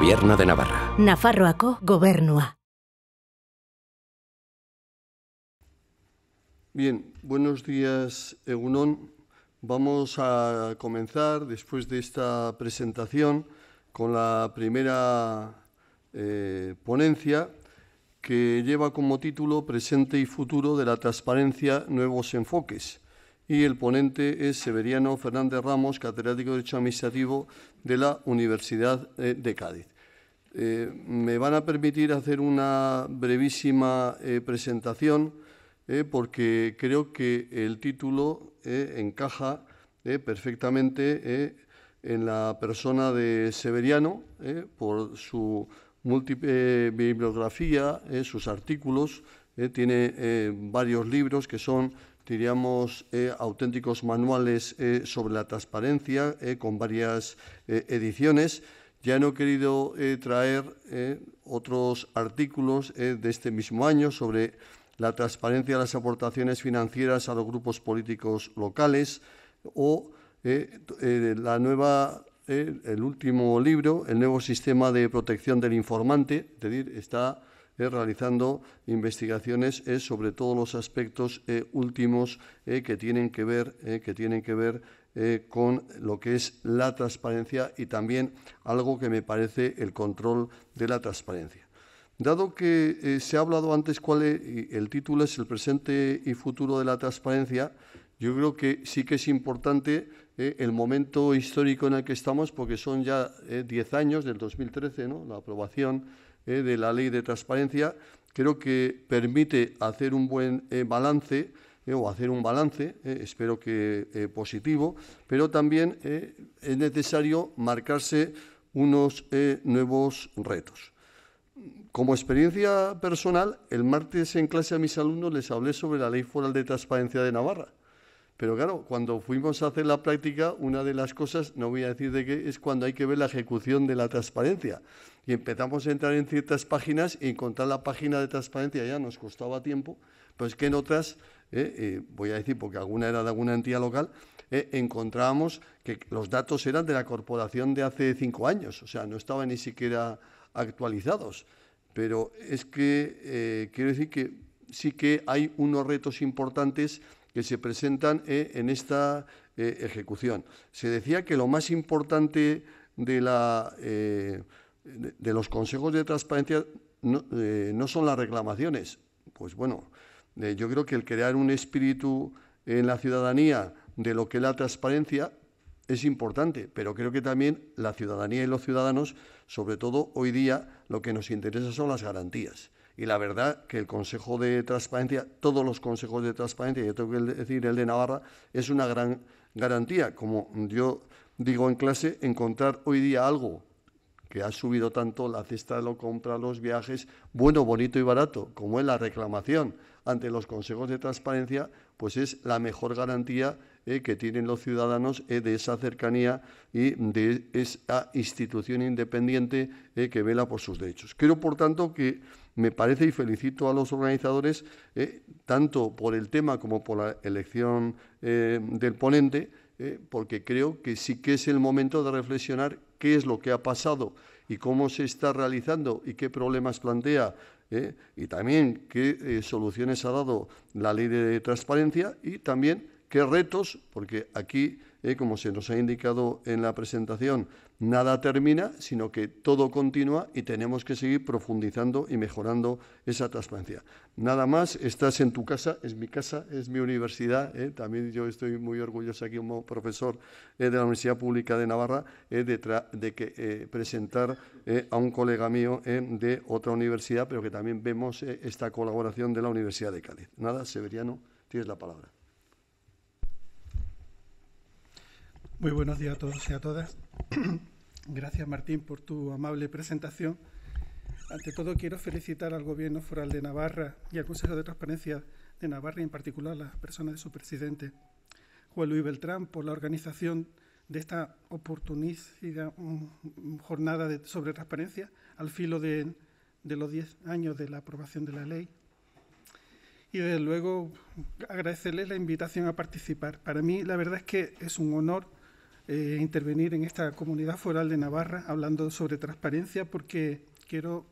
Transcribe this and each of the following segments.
Gobierno de Navarra. Nafarroaco, Gobernua. Bien, buenos días, Egunon. Vamos a comenzar, después de esta presentación, con la primera eh, ponencia que lleva como título Presente y futuro de la transparencia, nuevos enfoques. Y el ponente es Severiano Fernández Ramos, catedrático de Derecho Administrativo de la Universidad eh, de Cádiz. Eh, me van a permitir hacer una brevísima eh, presentación porque creo que el título encaja perfectamente en la persona de Severiano por su múltiple bibliografía, sus artículos. tiene varios libros que son diríamos, eh, auténticos manuales eh, sobre la transparencia eh, con varias ediciones. Ya no he querido traer otros artículos de este mismo año sobre la transparencia de las aportaciones financieras a los grupos políticos locales o la nueva el último libro, el nuevo sistema de protección del informante, decir, está eh, realizando investigaciones eh, sobre todos los aspectos eh, últimos que tienen que ver, que tienen que ver con lo que es la transparencia y también algo que me parece el control de la transparencia. Dado que se ha hablado antes cuál es, el título es el presente y futuro de la transparencia, yo creo que sí que es importante el momento histórico en el que estamos, porque son ya 10 años del 2013, ¿no? la aprobación eh, de la ley de transparencia, creo que permite hacer un buen eh, balance eh, o hacer un balance, espero que positivo, pero también es necesario marcarse unos nuevos retos. Como experiencia personal, el martes en clase a mis alumnos les hablé sobre la Ley Foral de Transparencia de Navarra pero claro, cuando fuimos a hacer la práctica, una de las cosas, no voy a decir de qué, es cuando hay que ver la ejecución de la transparencia. Y empezamos a entrar en ciertas páginas y encontrar la página de transparencia ya nos costaba tiempo, pero es que en otras, eh, eh, voy a decir porque alguna era de alguna entidad local, eh, encontrábamos que los datos eran de la corporación de hace cinco años, o sea, no estaban ni siquiera actualizados. Pero es que quiero decir que sí que hay unos retos importantes que se presentan eh, en esta eh, ejecución. Se decía que lo más importante de, la, eh, de, los consejos de transparencia no, no, son las reclamaciones. Pues bueno, yo creo que el crear un espíritu en la ciudadanía de lo que es la transparencia es importante, pero creo que también la ciudadanía y los ciudadanos, sobre todo hoy día, lo que nos interesa son las garantías. Y la verdad que el Consejo de Transparencia, todos los consejos de transparencia, yo tengo que decir el de Navarra, es una gran garantía. Como yo digo en clase, encontrar hoy día algo que ha subido tanto la cesta de lo compra, los viajes, bueno, bonito y barato, como es la reclamación ante los consejos de transparencia, pues es la mejor garantía eh, que tienen los ciudadanos eh, de esa cercanía y de esa institución independiente eh, que vela por sus derechos. Creo, por tanto, que me parece y felicito a los organizadores eh, tanto por el tema como por la elección eh, del ponente, eh, porque creo que sí que es el momento de reflexionar qué es lo que ha pasado y cómo se está realizando y qué problemas plantea y también qué soluciones ha dado la ley de transparencia y también qué retos, porque aquí, como se nos ha indicado en la presentación, nada termina, sino que todo continúa y tenemos que seguir profundizando y mejorando esa transparencia. Nada más, estás en tu casa, es mi casa, es mi universidad, ¿eh? también yo estoy muy orgulloso aquí como profesor eh, de la Universidad Pública de Navarra eh, de, de, que, presentar a un colega mío de otra universidad, pero que también vemos esta colaboración de la Universidad de Cádiz. Nada, Severiano, tienes la palabra. Muy buenos días a todos y a todas. Gracias, Martín, por tu amable presentación. Ante todo, quiero felicitar al Gobierno Foral de Navarra y al Consejo de Transparencia de Navarra, y en particular a la persona de su presidente, Juan Luis Beltrán, por la organización de esta oportunísima mm, jornada sobre transparencia al filo de, los 10 años de la aprobación de la ley. Y desde luego agradecerles la invitación a participar. Para mí, la verdad es que es un honor eh, intervenir en esta comunidad foral de Navarra hablando sobre transparencia porque quiero,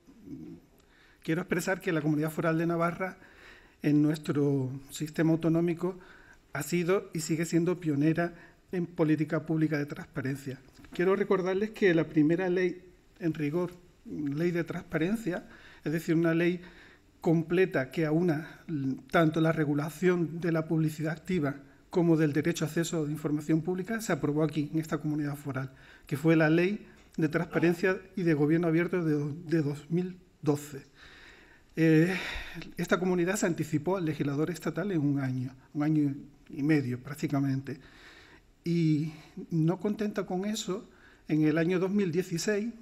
quiero expresar que la comunidad foral de Navarra en nuestro sistema autonómico ha sido y sigue siendo pionera en política pública de transparencia. Quiero recordarles que la primera ley en rigor, ley de transparencia, es decir, una ley completa que aúna tanto la regulación de la publicidad activa como del derecho a acceso de información pública se aprobó aquí, en esta comunidad foral, que fue la Ley de Transparencia y de Gobierno Abierto de, 2012. Eh, esta comunidad se anticipó al legislador estatal en un año, un año y medio prácticamente. Y no contenta con eso, en el año 2016,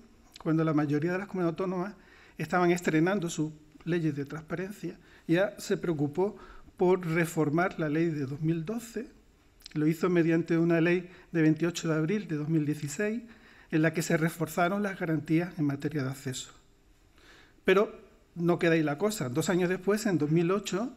cuando la mayoría de las comunidades autónomas estaban estrenando sus leyes de transparencia, ya se preocupó por reformar la ley de 2012. Lo hizo mediante una ley de 28 de abril de 2016 en la que se reforzaron las garantías en materia de acceso. Pero no queda ahí la cosa. Dos años después, en 2008,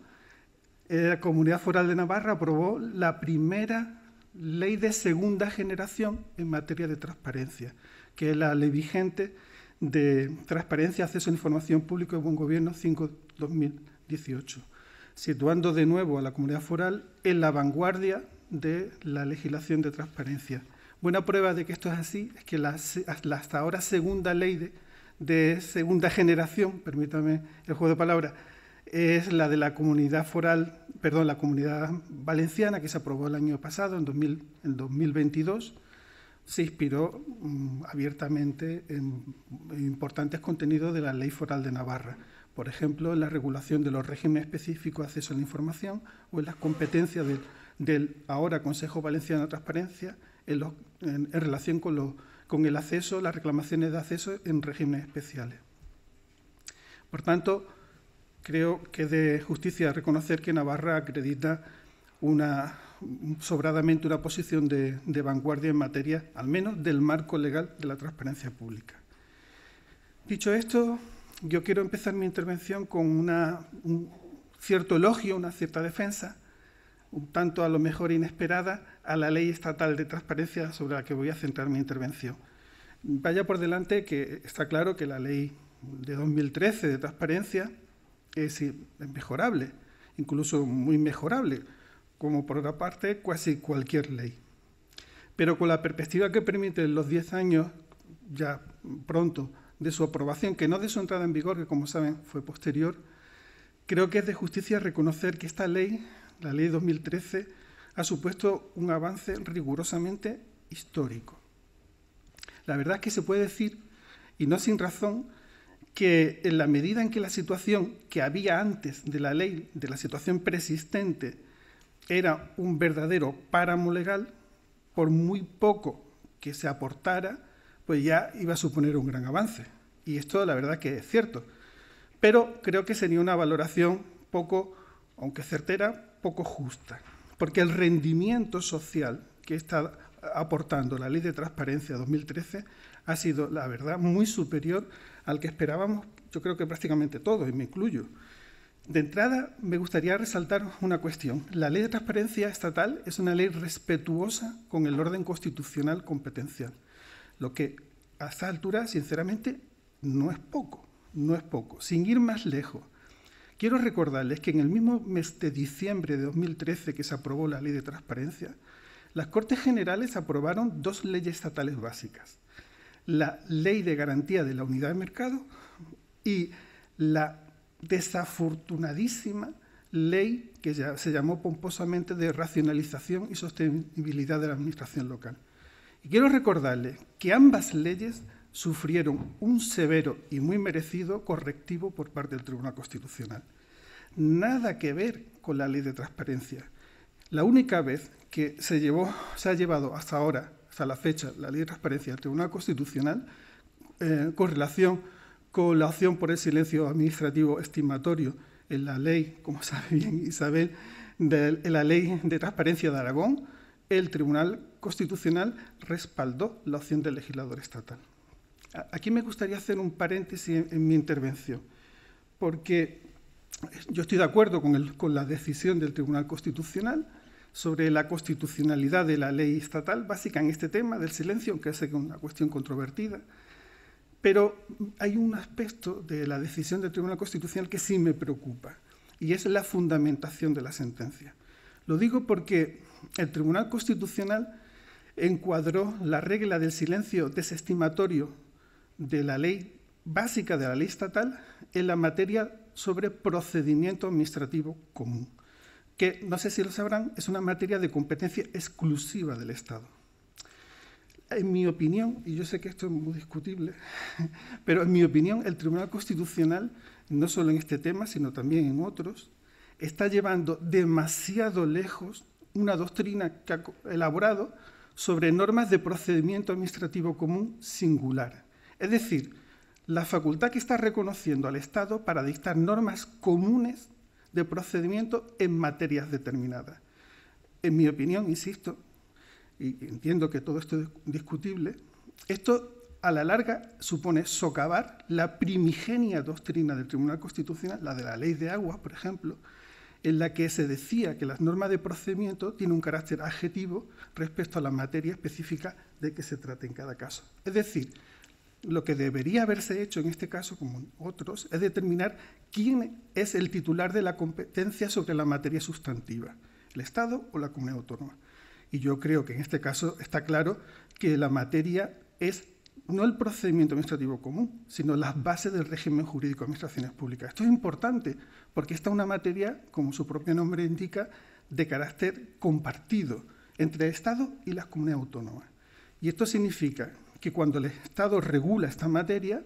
eh, la Comunidad Foral de Navarra aprobó la primera ley de segunda generación en materia de transparencia, que es la ley vigente de transparencia, acceso a información pública y buen gobierno 5-2018 situando de nuevo a la comunidad foral en la vanguardia de la legislación de transparencia. Buena prueba de que esto es así es que la, hasta ahora segunda ley de, segunda generación, permítame el juego de palabras, es la de la comunidad foral, perdón, la comunidad valenciana que se aprobó el año pasado, en, 2022, se inspiró mm, abiertamente en importantes contenidos de la Ley Foral de Navarra por ejemplo, en la regulación de los regímenes específicos de acceso a la información o en las competencias del, ahora Consejo Valenciano de Transparencia en, relación con, el acceso, las reclamaciones de acceso en regímenes especiales. Por tanto, creo que es de justicia reconocer que Navarra acredita sobradamente una posición de, vanguardia en materia, al menos, del marco legal de la transparencia pública. Dicho esto, yo quiero empezar mi intervención con un cierto elogio, una cierta defensa, un tanto a lo mejor inesperada, a la ley estatal de transparencia sobre la que voy a centrar mi intervención. Vaya por delante que está claro que la ley de 2013 de transparencia es mejorable, incluso muy mejorable, como por otra parte casi cualquier ley. Pero con la perspectiva que permiten los 10 años, ya pronto, de su aprobación, que no de su entrada en vigor, que como saben fue posterior, creo que es de justicia reconocer que esta ley, la ley 2013, ha supuesto un avance rigurosamente histórico. La verdad es que se puede decir, y no sin razón, que en la medida en que la situación que había antes de la ley, de la situación persistente, era un verdadero páramo legal, por muy poco que se aportara, pues ya iba a suponer un gran avance. Y esto la verdad que es cierto. Pero creo que sería una valoración poco, aunque certera, poco justa. Porque el rendimiento social que está aportando la Ley de Transparencia 2013 ha sido, la verdad, muy superior al que esperábamos, yo creo que prácticamente todos, y me incluyo. De entrada, me gustaría resaltar una cuestión. La Ley de Transparencia Estatal es una ley respetuosa con el orden constitucional competencial lo que a esta altura, sinceramente, no es poco, no es poco. Sin ir más lejos, quiero recordarles que en el mismo mes de diciembre de 2013 que se aprobó la ley de transparencia, las Cortes Generales aprobaron dos leyes estatales básicas, la Ley de Garantía de la Unidad de Mercado y la desafortunadísima ley que ya se llamó pomposamente de racionalización y sostenibilidad de la administración local. Y quiero recordarle que ambas leyes sufrieron un severo y muy merecido correctivo por parte del Tribunal Constitucional. Nada que ver con la ley de transparencia. La única vez que se, ha llevado hasta ahora, hasta la fecha, la ley de transparencia del Tribunal Constitucional eh, con relación con la opción por el silencio administrativo estimatorio en la ley, como sabe bien Isabel, de la ley de transparencia de Aragón, el Tribunal Constitucional respaldó la opción del legislador estatal. Aquí me gustaría hacer un paréntesis en, mi intervención, porque yo estoy de acuerdo con, con la decisión del Tribunal Constitucional sobre la constitucionalidad de la ley estatal básica en este tema del silencio, aunque es una cuestión controvertida. Pero hay un aspecto de la decisión del Tribunal Constitucional que sí me preocupa, y es la fundamentación de la sentencia. Lo digo porque el Tribunal Constitucional encuadró la regla del silencio desestimatorio de la ley básica de la ley estatal en la materia sobre procedimiento administrativo común, que, no sé si lo sabrán, es una materia de competencia exclusiva del Estado. En mi opinión, y yo sé que esto es muy discutible, pero en mi opinión el Tribunal Constitucional, no solo en este tema, sino también en otros, está llevando demasiado lejos una doctrina que ha elaborado sobre normas de procedimiento administrativo común singular. Es decir, la facultad que está reconociendo al Estado para dictar normas comunes de procedimiento en materias determinadas. En mi opinión, insisto, y entiendo que todo esto es discutible, esto a la larga supone socavar la primigenia doctrina del Tribunal Constitucional, la de la ley de Agua, por ejemplo, en la que se decía que las normas de procedimiento tienen un carácter adjetivo respecto a la materia específica de que se trate en cada caso. Es decir, lo que debería haberse hecho en este caso, como en otros, es determinar quién es el titular de la competencia sobre la materia sustantiva, el Estado o la comunidad autónoma. Y yo creo que en este caso está claro que la materia es no el procedimiento administrativo común, sino las bases del régimen jurídico de administraciones públicas. Esto es importante porque esta es una materia, como su propio nombre indica, de carácter compartido entre el Estado y las comunidades autónomas. Y esto significa que cuando el Estado regula esta materia,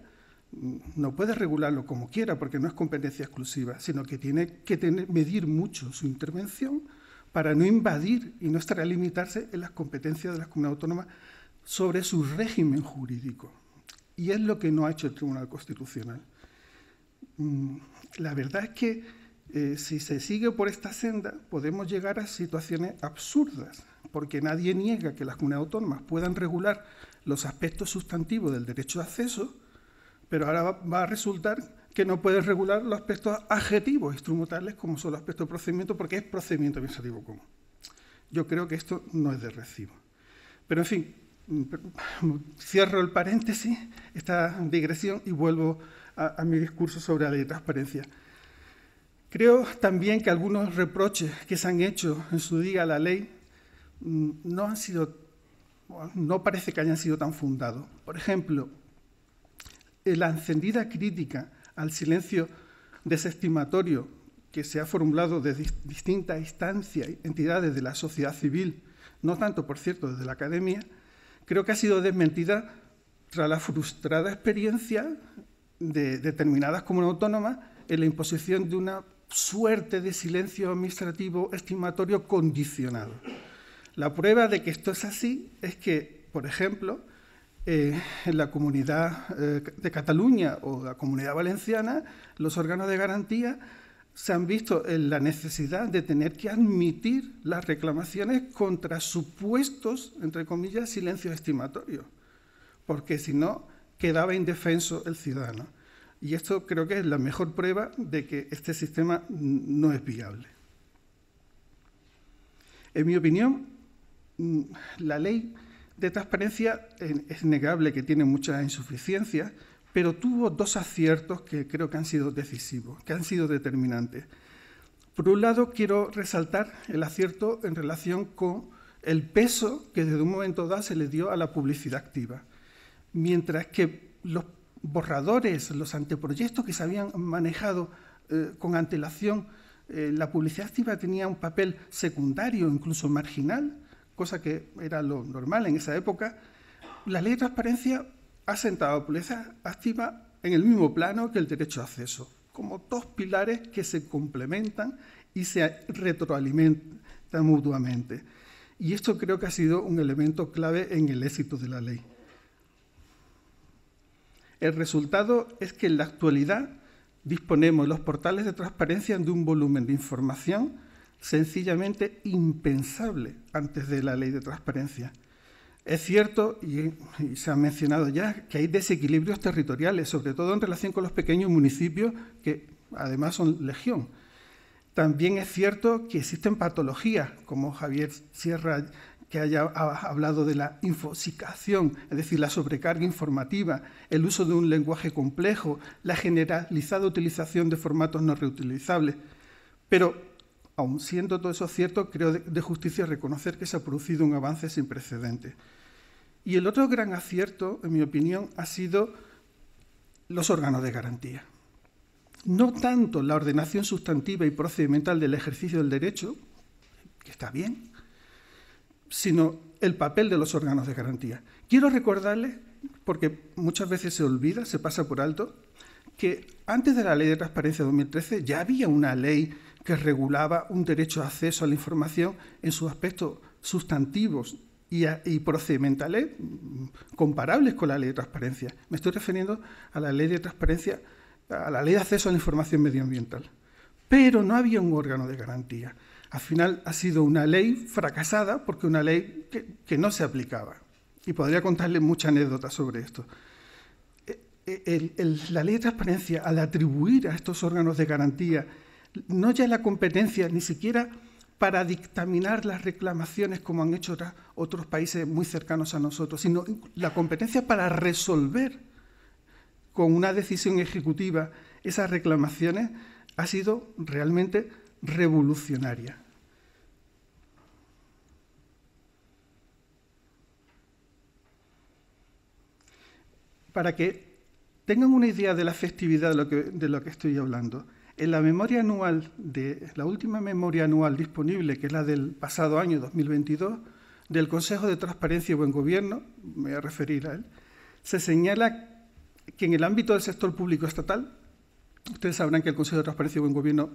mm, no puede regularlo como quiera porque no es competencia exclusiva, sino que tiene que medir mucho su intervención para no invadir y no estar limitarse en las competencias de las comunidades autónomas sobre su régimen jurídico. Y es lo que no ha hecho el Tribunal Constitucional. Mm, la verdad es que eh, si se sigue por esta senda podemos llegar a situaciones absurdas, porque nadie niega que las comunidades autónomas puedan regular los aspectos sustantivos del derecho de acceso, pero ahora va, a resultar que no pueden regular los aspectos adjetivos instrumentales como son los aspectos de procedimiento, porque es procedimiento administrativo común. Yo creo que esto no es de recibo. Pero, en fin, cierro el paréntesis, esta digresión, y vuelvo a, mi discurso sobre la ley de transparencia. Creo también que algunos reproches que se han hecho en su día a la ley mm, no han sido, no parece que hayan sido tan fundados. Por ejemplo, la encendida crítica al silencio desestimatorio que se ha formulado desde distintas instancias, y entidades de la sociedad civil, no tanto, por cierto, desde la academia, creo que ha sido desmentida tras la frustrada experiencia de determinadas comunidades autónomas en la imposición de una suerte de silencio administrativo estimatorio condicionado. La prueba de que esto es así es que, por ejemplo, eh, en la comunidad eh, de Cataluña o la comunidad valenciana, los órganos de garantía se han visto en la necesidad de tener que admitir las reclamaciones contra supuestos, entre comillas, silencios estimatorios, porque si no, quedaba indefenso el ciudadano. Y esto creo que es la mejor prueba de que este sistema no es viable. En mi opinión, mm, la ley de transparencia es negable que tiene muchas insuficiencias, pero tuvo dos aciertos que creo que han sido decisivos, que han sido determinantes. Por un lado, quiero resaltar el acierto en relación con el peso que desde un momento dado se le dio a la publicidad activa. Mientras que los borradores, los anteproyectos que se habían manejado eh, con antelación, eh, la publicidad activa tenía un papel secundario, incluso marginal, cosa que era lo normal en esa época, la ley de transparencia sentado la pureza activa en el mismo plano que el derecho de acceso, como dos pilares que se complementan y se retroalimentan mutuamente. Y esto creo que ha sido un elemento clave en el éxito de la ley. El resultado es que en la actualidad disponemos los portales de transparencia de un volumen de información sencillamente impensable antes de la ley de transparencia. Es cierto, y, se ha mencionado ya, que hay desequilibrios territoriales, sobre todo en relación con los pequeños municipios, que además son legión. También es cierto que existen patologías, como Javier Sierra, que haya hablado de la infosicación, es decir, la sobrecarga informativa, el uso de un lenguaje complejo, la generalizada utilización de formatos no reutilizables. Pero Aun siendo todo eso cierto, creo de justicia reconocer que se ha producido un avance sin precedentes. Y el otro gran acierto, en mi opinión, ha sido los órganos de garantía. No tanto la ordenación sustantiva y procedimental del ejercicio del derecho, que está bien, sino el papel de los órganos de garantía. Quiero recordarles, porque muchas veces se olvida, se pasa por alto, que antes de la ley de transparencia de 2013 ya había una ley que regulaba un derecho de acceso a la información en sus aspectos sustantivos y, procedimentales mm, comparables con la ley de transparencia. Me estoy refiriendo a la ley de transparencia, a la ley de acceso a la información medioambiental. Pero no había un órgano de garantía. Al final ha sido una ley fracasada porque una ley que, no se aplicaba. Y podría contarle mucha anécdota sobre esto. E, e, la ley de transparencia, al atribuir a estos órganos de garantía no ya la competencia, ni siquiera para dictaminar las reclamaciones como han hecho otros países muy cercanos a nosotros, sino la competencia para resolver con una decisión ejecutiva esas reclamaciones ha sido realmente revolucionaria. Para que tengan una idea de la festividad de lo que estoy hablando, en la memoria anual, de, la última memoria anual disponible, que es la del pasado año 2022, del Consejo de Transparencia y Buen Gobierno, me voy a referir a él, se señala que en el ámbito del sector público estatal, ustedes sabrán que el Consejo de Transparencia y Buen Gobierno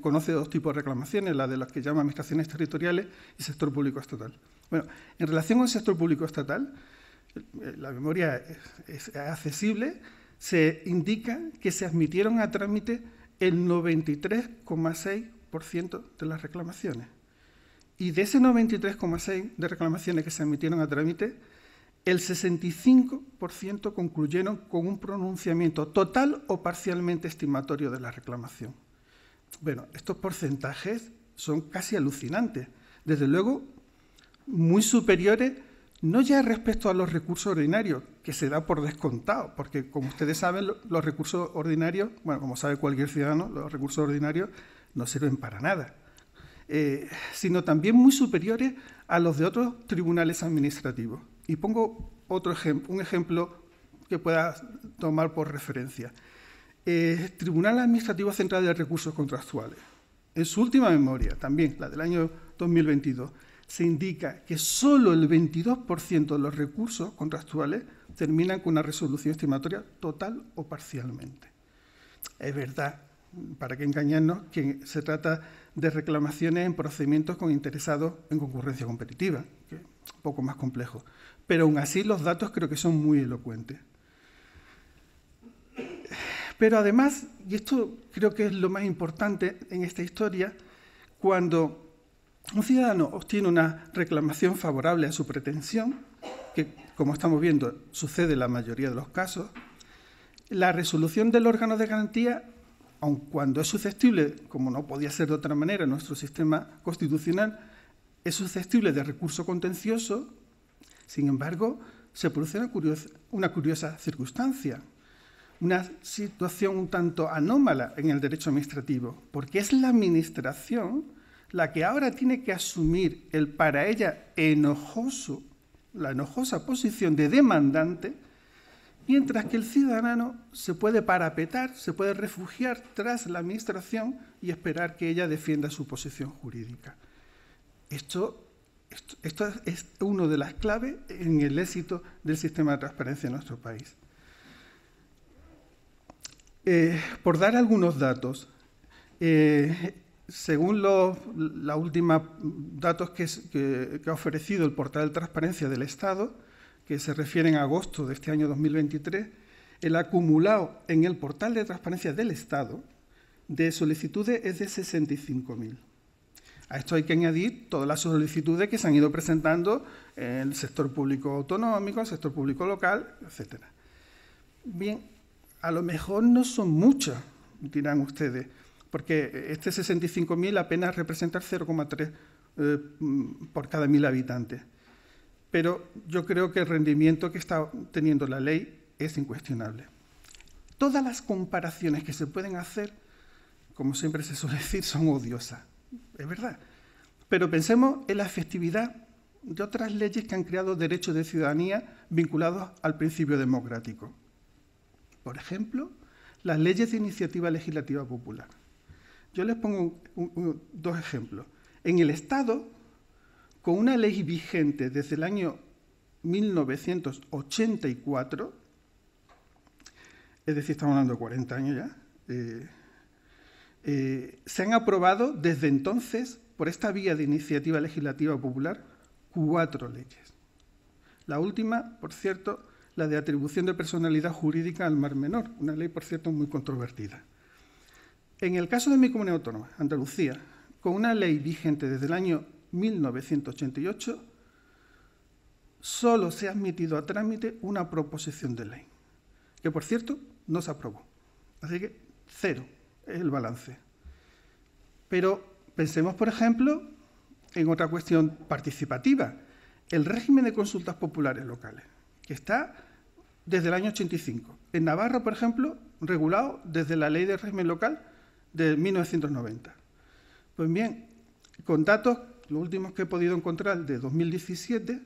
conoce dos tipos de reclamaciones, la de las que llama administraciones territoriales y sector público estatal. Bueno, en relación con el sector público estatal, eh, la memoria es accesible, se indica que se admitieron a trámite el 93,6% de las reclamaciones. Y de ese 93,6% de reclamaciones que se emitieron a trámite, el 65% concluyeron con un pronunciamiento total o parcialmente estimatorio de la reclamación. Bueno, estos porcentajes son casi alucinantes, desde luego muy superiores no ya respecto a los recursos ordinarios, que se da por descontado, porque como ustedes saben, los recursos ordinarios, bueno, como sabe cualquier ciudadano, los recursos ordinarios no sirven para nada, eh, sino también muy superiores a los de otros tribunales administrativos. Y pongo otro ejemplo, un ejemplo que pueda tomar por referencia. Eh, Tribunal Administrativo Central de Recursos Contractuales. En su última memoria, también la del año 2022, se indica que solo el 22% de los recursos contractuales terminan con una resolución estimatoria total o parcialmente. Es verdad, para qué engañarnos, que se trata de reclamaciones en procedimientos con interesados en concurrencia competitiva, que es un poco más complejo. Pero aún así los datos creo que son muy elocuentes. Pero además, y esto creo que es lo más importante en esta historia, cuando un ciudadano obtiene una reclamación favorable a su pretensión, que como estamos viendo sucede en la mayoría de los casos, la resolución del órgano de garantía, aun cuando es susceptible, como no podía ser de otra manera en nuestro sistema constitucional, es susceptible de recurso contencioso, sin embargo, se produce una curiosa, una curiosa circunstancia, una situación un tanto anómala en el derecho administrativo, porque es la administración la que ahora tiene que asumir el para ella enojoso, la enojosa posición de demandante, mientras que el ciudadano se puede parapetar, se puede refugiar tras la administración y esperar que ella defienda su posición jurídica. Esto, esto, es una de las claves en el éxito del sistema de transparencia en nuestro país. Eh, por dar algunos datos, eh, según los últimos datos que, ha ofrecido el portal de transparencia del Estado, que se refiere a agosto de este año 2023, el acumulado en el portal de transparencia del Estado de solicitudes es de 65.000. A esto hay que añadir todas las solicitudes que se han ido presentando en el sector público autonómico, el sector público local, etc. Bien, a lo mejor no son muchas, dirán ustedes, porque este 65.000 apenas representa 0,3 eh, mm, por cada 1.000 habitantes. Pero yo creo que el rendimiento que está teniendo la ley es incuestionable. Todas las comparaciones que se pueden hacer, como siempre se suele decir, son odiosas. Es verdad. Pero pensemos en la efectividad de otras leyes que han creado derechos de ciudadanía vinculados al principio democrático. Por ejemplo, las leyes de iniciativa legislativa popular. Yo les pongo dos ejemplos. En el Estado, con una ley vigente desde el año 1984, es decir, estamos hablando de 40 años ya, eh, eh, se han aprobado desde entonces, por esta vía de iniciativa legislativa popular, cuatro leyes. La última, por cierto, la de atribución de personalidad jurídica al Mar Menor, una ley, por cierto, muy controvertida. En el caso de mi comunidad autónoma, Andalucía, con una ley vigente desde el año 1988, solo se ha admitido a trámite una proposición de ley, que por cierto no se aprobó. Así que cero es el balance. Pero pensemos, por ejemplo, en otra cuestión participativa, el régimen de consultas populares locales, que está desde el año 85. En Navarra, por ejemplo, regulado desde la ley de régimen local de 1990. Pues bien, con datos, los últimos que he podido encontrar de 2017,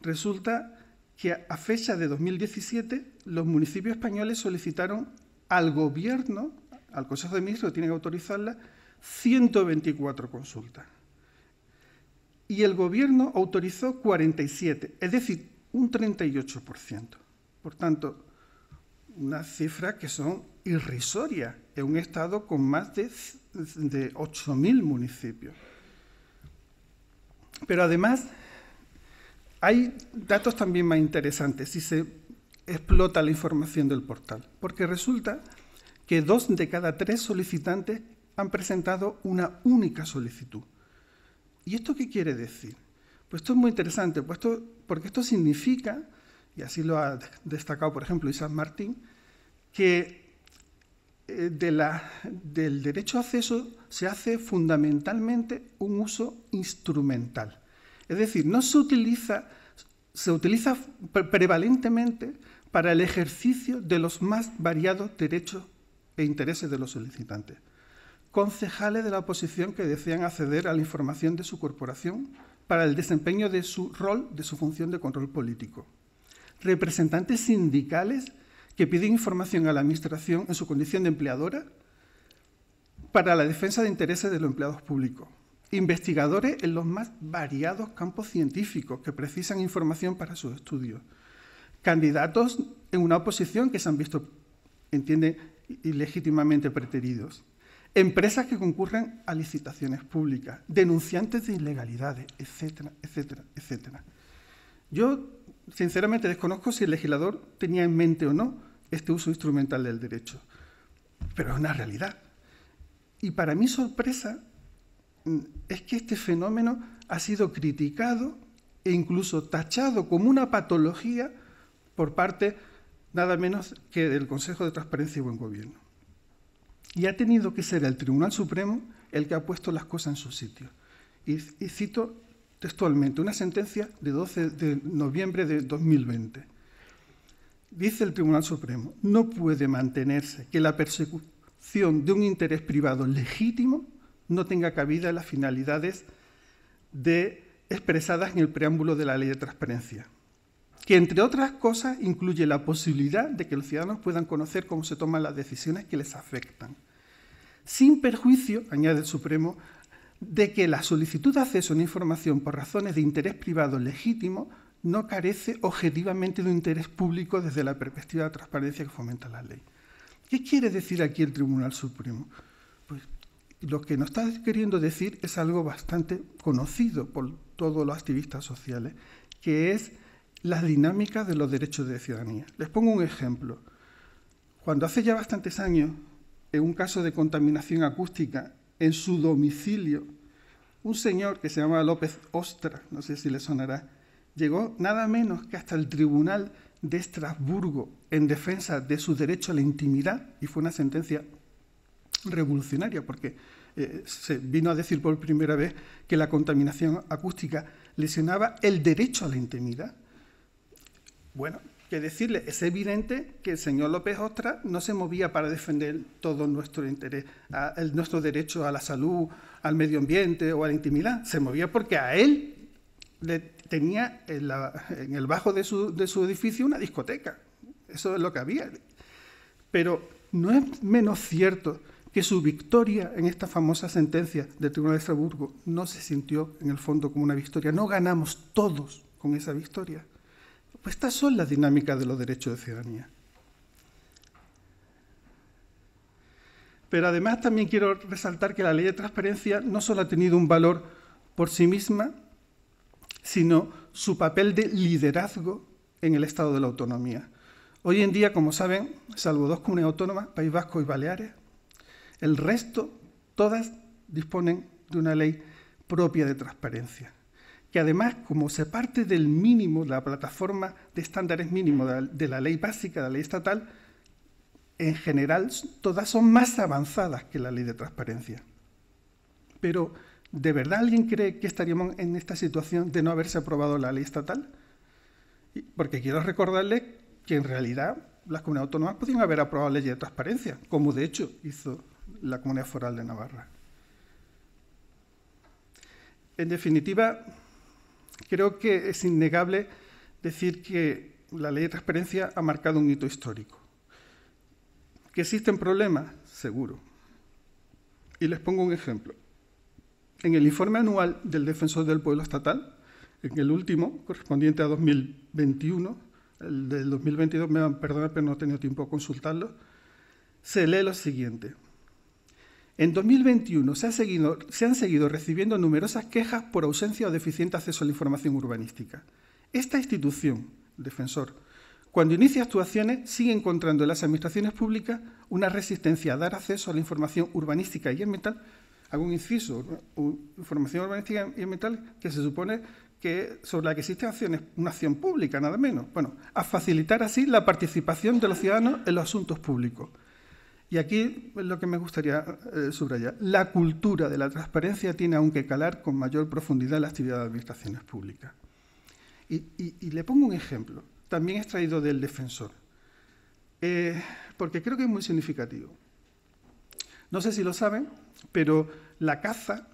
resulta que a fecha de 2017 los municipios españoles solicitaron al gobierno, al Consejo de Ministros, que tiene que autorizarla, 124 consultas. Y el gobierno autorizó 47, es decir, un 38%. Por tanto, unas cifras que son irrisorias es un estado con más de, 8.000 municipios. Pero además, hay datos también más interesantes si se explota la información del portal, porque resulta que dos de cada tres solicitantes han presentado una única solicitud. ¿Y esto qué quiere decir? Pues esto es muy interesante, pues porque esto significa, y así lo ha destacado, por ejemplo, Isaac Martín, que eh, del derecho a acceso se hace fundamentalmente un uso instrumental. Es decir, no se utiliza, se utiliza prevalentemente para el ejercicio de los más variados derechos e intereses de los solicitantes. Concejales de la oposición que desean acceder a la información de su corporación para el desempeño de su rol, de su función de control político. Representantes sindicales que piden información a la Administración en su condición de empleadora para la defensa de intereses de los empleados públicos, investigadores en los más variados campos científicos que precisan información para sus estudios, candidatos en una oposición que se han visto, entiende, ilegítimamente preteridos, empresas que concurren a licitaciones públicas, denunciantes de ilegalidades, etcétera, etcétera, etcétera. Yo, sinceramente, desconozco si el legislador tenía en mente o no este uso instrumental del derecho, pero es una realidad. Y para mi sorpresa mm, es que este fenómeno ha sido criticado e incluso tachado como una patología por parte nada menos que del Consejo de Transparencia y Buen Gobierno. Y ha tenido que ser el Tribunal Supremo el que ha puesto las cosas en su sitio. Y, cito textualmente una sentencia de 12 de noviembre de 2020 dice el Tribunal Supremo, no puede mantenerse que la persecución de un interés privado legítimo no tenga cabida en las finalidades de, expresadas en el preámbulo de la Ley de Transparencia, que entre otras cosas incluye la posibilidad de que los ciudadanos puedan conocer cómo se toman las decisiones que les afectan, sin perjuicio, añade el Supremo, de que la solicitud de acceso a una información por razones de interés privado legítimo no carece objetivamente de un interés público desde la perspectiva de transparencia que fomenta la ley. ¿Qué quiere decir aquí el Tribunal Supremo? Pues lo que nos está queriendo decir es algo bastante conocido por todos los activistas sociales, que es las dinámicas de los derechos de ciudadanía. Les pongo un ejemplo. Cuando hace ya bastantes años, en un caso de contaminación acústica en su domicilio, un señor que se llama López Ostra, no sé si le sonará, llegó nada menos que hasta el Tribunal de Estrasburgo en defensa de su derecho a la intimidad y fue una sentencia revolucionaria porque eh, se vino a decir por primera vez que la contaminación acústica lesionaba el derecho a la intimidad. Bueno, qué decirle, es evidente que el señor López Ostra no se movía para defender todo nuestro interés, nuestro derecho a la salud, al medio ambiente o a la intimidad. Se movía porque a él le tenía en, el bajo de su, edificio una discoteca. Eso es lo que había. Pero no es menos cierto que su victoria en esta famosa sentencia del Tribunal de Estrasburgo no se sintió en el fondo como una victoria. No ganamos todos con esa victoria. Pues estas son las dinámicas de los derechos de ciudadanía. Pero además también quiero resaltar que la ley de transparencia no solo ha tenido un valor por sí misma, sino su papel de liderazgo en el estado de la autonomía. Hoy en día, como saben, salvo dos comunidades autónomas, País Vasco y Baleares, el resto, todas disponen de una ley propia de transparencia, que además, como se parte del mínimo, la plataforma de estándares mínimos de la ley básica, de la ley estatal, en general todas son más avanzadas que la ley de transparencia. Pero ¿De verdad alguien cree que estaríamos en esta situación de no haberse aprobado la ley estatal? Porque quiero recordarles que en realidad las comunidades autónomas podían haber aprobado la ley de transparencia, como de hecho hizo la Comunidad Foral de Navarra. En definitiva, creo que es innegable decir que la ley de transparencia ha marcado un hito histórico. ¿Que existen problemas? Seguro. Y les pongo un ejemplo. En el informe anual del Defensor del Pueblo Estatal, en el último, correspondiente a 2021, el del 2022 me van a perdonar, pero no he tenido tiempo a consultarlo, se lee lo siguiente. En 2021 se, se han seguido recibiendo numerosas quejas por ausencia o deficiente acceso a la información urbanística. Esta institución, defensor, cuando inicia actuaciones sigue encontrando en las administraciones públicas una resistencia a dar acceso a la información urbanística y ambiental hago un inciso, información urbanística y ambiental que se supone que sobre la que existen acciones, una acción pública, nada menos. Bueno, a facilitar así la participación de los ciudadanos en los asuntos públicos. Y aquí es lo que me gustaría eh, subrayar. La cultura de la transparencia tiene aún que calar con mayor profundidad la actividad de administraciones públicas. Y, le pongo un ejemplo, también extraído del defensor, eh, porque creo que es muy significativo. No sé si lo saben, pero la caza,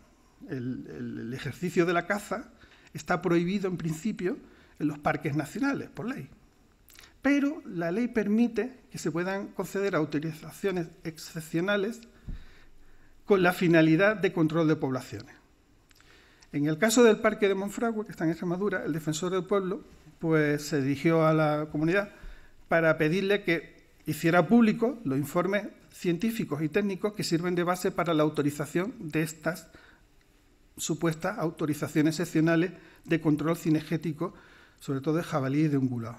el, ejercicio de la caza, está prohibido en principio en los parques nacionales, por ley. Pero la ley permite que se puedan conceder autorizaciones excepcionales con la finalidad de control de poblaciones. En el caso del parque de Monfragüe, que está en Extremadura, el defensor del pueblo pues, se dirigió a la comunidad para pedirle que hiciera público los informes científicos y técnicos que sirven de base para la autorización de estas supuestas autorizaciones excepcionales de control cinegético, sobre todo de jabalí y de ungulado.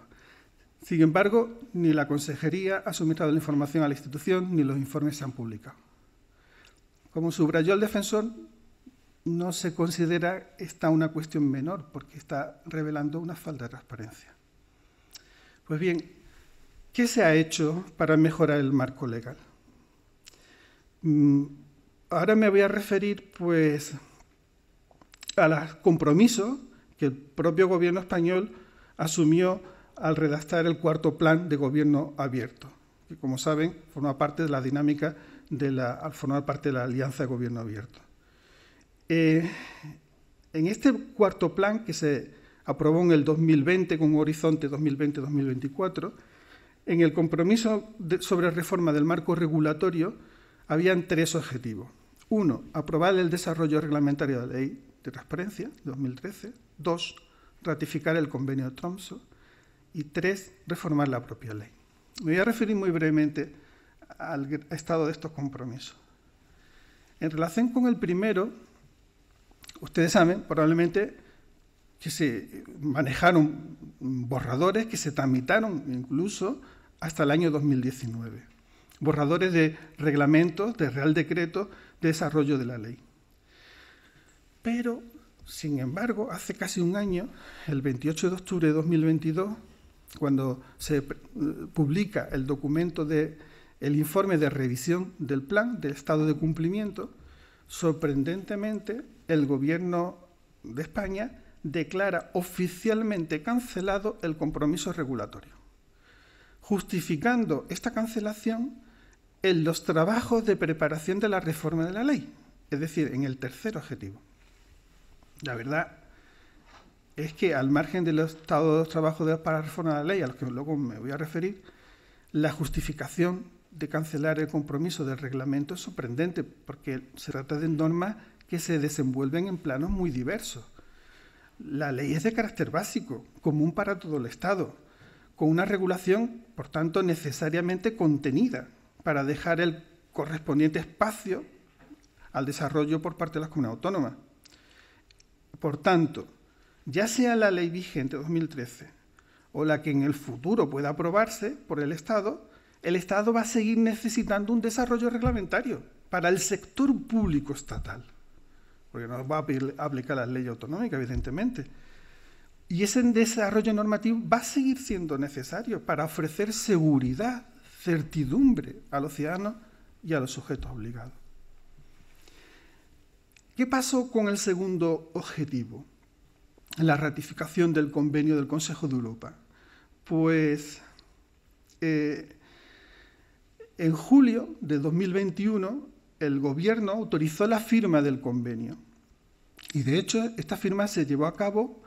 Sin embargo, ni la Consejería ha suministrado la información a la institución ni los informes se han publicado. Como subrayó el defensor, no se considera esta una cuestión menor porque está revelando una falta de transparencia. Pues bien, ¿qué se ha hecho para mejorar el marco legal? Mm, ahora me voy a referir pues a los compromisos que el propio gobierno español asumió al redactar el cuarto plan de gobierno abierto, que como saben forma parte de la dinámica de la, al formar parte de la alianza de gobierno abierto. Eh, en este cuarto plan que se aprobó en el 2020 con un horizonte 2020-2024, en el compromiso sobre reforma del marco regulatorio, habían tres objetivos. Uno, aprobar el desarrollo reglamentario de la ley de transparencia, 2013. Dos, ratificar el convenio de Tromso. Y tres, reformar la propia ley. Me voy a referir muy brevemente al estado de estos compromisos. En relación con el primero, ustedes saben probablemente que se manejaron borradores que se tramitaron incluso hasta el año 2019 borradores de reglamentos, de real decreto de desarrollo de la ley. Pero, sin embargo, hace casi un año, el 28 de octubre de 2022, cuando se publica el documento de el informe de revisión del plan del estado de cumplimiento, sorprendentemente el gobierno de España declara oficialmente cancelado el compromiso regulatorio, justificando esta cancelación en los trabajos de preparación de la reforma de la ley, es decir, en el tercer objetivo. La verdad es que al margen de los trabajos para la reforma de la ley, a los que luego me voy a referir, la justificación de cancelar el compromiso del reglamento es sorprendente, porque se trata de normas que se desenvuelven en planos muy diversos. La ley es de carácter básico, común para todo el Estado, con una regulación, por tanto, necesariamente contenida para dejar el correspondiente espacio al desarrollo por parte de las comunidades autónomas. Por tanto, ya sea la ley vigente 2013 o la que en el futuro pueda aprobarse por el Estado, el Estado va a seguir necesitando un desarrollo reglamentario para el sector público estatal, porque no va a aplicar la ley autonómica, evidentemente. Y ese desarrollo normativo va a seguir siendo necesario para ofrecer seguridad certidumbre a los ciudadanos y a los sujetos obligados. ¿Qué pasó con el segundo objetivo? La ratificación del convenio del Consejo de Europa. Pues eh, en julio de 2021 el gobierno autorizó la firma del convenio. Y de hecho esta firma se llevó a cabo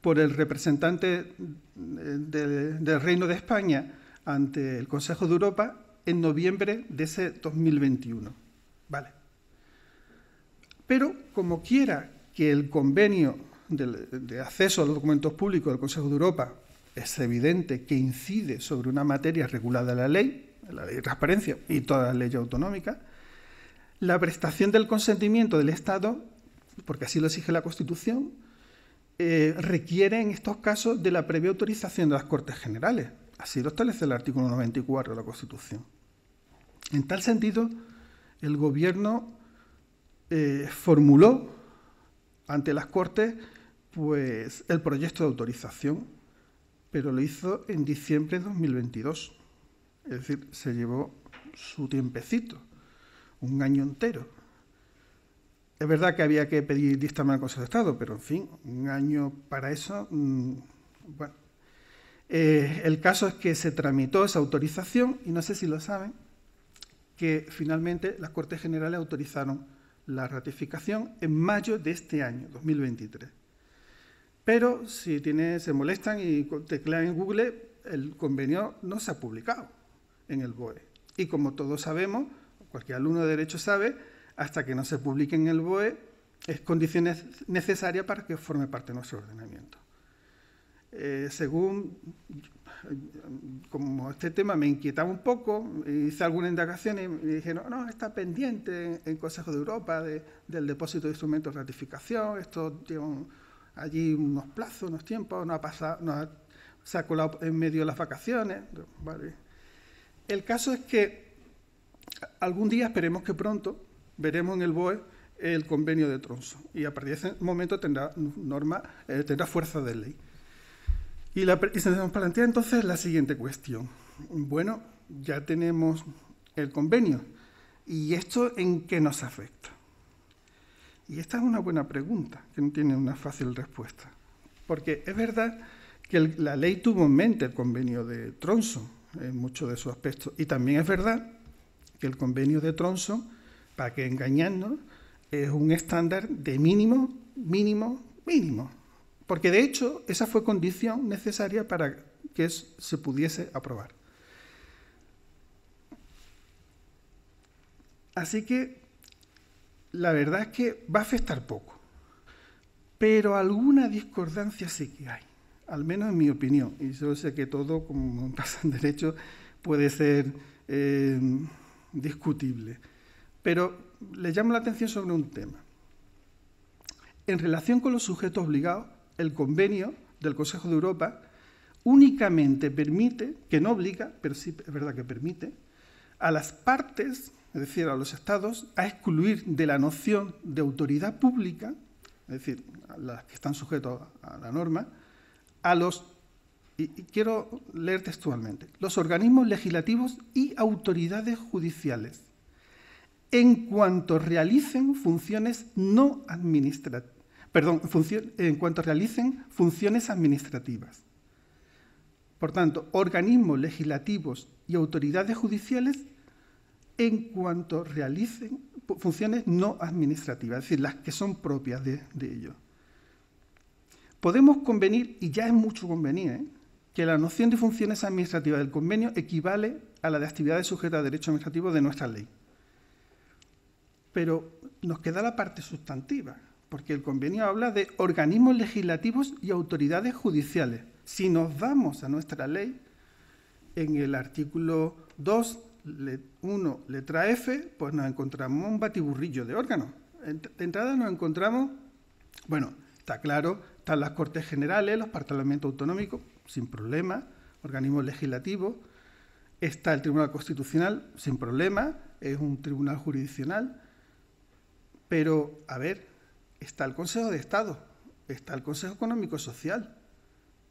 por el representante eh, del Reino de España ante el Consejo de Europa en noviembre de ese 2021. Vale. Pero como quiera que el convenio de, acceso a los documentos públicos del Consejo de Europa es evidente que incide sobre una materia regulada en la ley, la ley de transparencia y toda la ley autonómica, la prestación del consentimiento del Estado, porque así lo exige la Constitución, eh, requiere en estos casos de la previa autorización de las Cortes Generales. Así lo establece el artículo 94 de la Constitución. En tal sentido, el gobierno eh, formuló ante las Cortes pues, el proyecto de autorización, pero lo hizo en diciembre de 2022. Es decir, se llevó su tiempecito, un año entero. Es verdad que había que pedir dictamen al Consejo de Estado, pero en fin, un año para eso, mm, bueno, eh, el caso es que se tramitó esa autorización y no sé si lo saben, que finalmente las Cortes Generales autorizaron la ratificación en mayo de este año, 2023. Pero si se molestan y teclean en Google, el convenio no se ha publicado en el BOE. Y como todos sabemos, cualquier alumno de Derecho sabe, hasta que no se publique en el BOE, es condición necesaria para que forme parte de nuestro ordenamiento. Eh, según como este tema me inquietaba un poco, hice alguna indagación y me dije, no, no, está pendiente en, Consejo de Europa del depósito de instrumentos de ratificación, esto lleva allí unos plazos, unos tiempos, no ha pasado, no ha, se colado en medio de las vacaciones. El caso es que algún día, esperemos que pronto, veremos en el BOE el convenio de Tronso y a partir de ese momento tendrá, norma, eh, tendrá fuerza de ley. Y, la, se nos plantea entonces la siguiente cuestión. Bueno, ya tenemos el convenio. ¿Y esto en qué nos afecta? Y esta es una buena pregunta, que no tiene una fácil respuesta. Porque es verdad que la ley tuvo en mente el convenio de Tronso en muchos de sus aspectos. Y también es verdad que el convenio de Tronso, para que engañarnos, es un estándar de mínimo, mínimo, mínimo. Porque de hecho esa fue condición necesaria para que se pudiese aprobar. Así que la verdad es que va a afectar poco, pero alguna discordancia sí que hay, al menos en mi opinión. Y yo sé que todo, como pasa en derecho, puede ser eh, discutible. Pero le llamo la atención sobre un tema. En relación con los sujetos obligados, el convenio del Consejo de Europa únicamente permite, que no obliga, pero sí es verdad que permite, a las partes, es decir, a los estados, a excluir de la noción de autoridad pública, es decir, a las que están sujetos a la norma, a los, y, quiero leer textualmente, los organismos legislativos y autoridades judiciales, en cuanto realicen funciones no administrativas perdón, en cuanto realicen funciones administrativas. Por tanto, organismos legislativos y autoridades judiciales en cuanto realicen funciones no administrativas, es decir, las que son propias de, ellos. Podemos convenir, y ya es mucho convenir, ¿eh? que la noción de funciones administrativas del convenio equivale a la de actividades sujetas a derecho administrativo de nuestra ley. Pero nos queda la parte sustantiva, porque el convenio habla de organismos legislativos y autoridades judiciales. Si nos vamos a nuestra ley, en el artículo 2, 1, letra F, pues nos encontramos un batiburrillo de órganos. De entrada nos encontramos, bueno, está claro, están las Cortes Generales, los Parlamentos Autonómicos, sin problema, organismos legislativos, está el Tribunal Constitucional, sin problema, es un tribunal jurisdiccional, pero, a ver, está el Consejo de Estado, está el Consejo Económico Social.